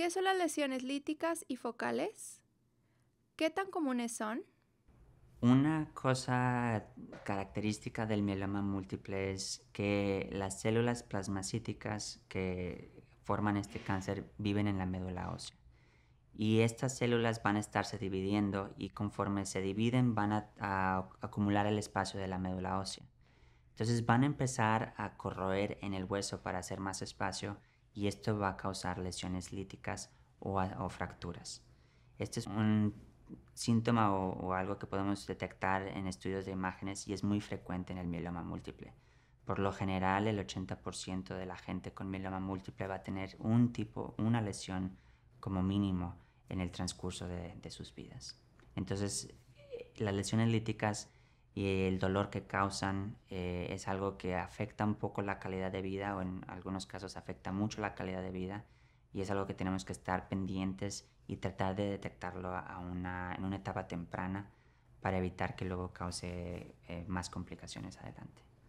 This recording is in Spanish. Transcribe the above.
¿Qué son las lesiones líticas y focales? ¿Qué tan comunes son? Una cosa característica del mieloma múltiple es que las células plasmacíticas que forman este cáncer viven en la médula ósea. Y estas células van a estarse dividiendo y conforme se dividen van a, a acumular el espacio de la médula ósea. Entonces van a empezar a corroer en el hueso para hacer más espacio y esto va a causar lesiones líticas o, fracturas. Este es un síntoma o, algo que podemos detectar en estudios de imágenes y es muy frecuente en el mieloma múltiple. Por lo general, el 80% de la gente con mieloma múltiple va a tener un tipo, una lesión como mínimo en el transcurso de sus vidas. Entonces, eh, las lesiones líticas y el dolor que causan eh, es algo que afecta un poco la calidad de vida o en algunos casos afecta mucho la calidad de vida y es algo que tenemos que estar pendientes y tratar de detectarlo en una etapa temprana para evitar que luego cause eh, más complicaciones adelante.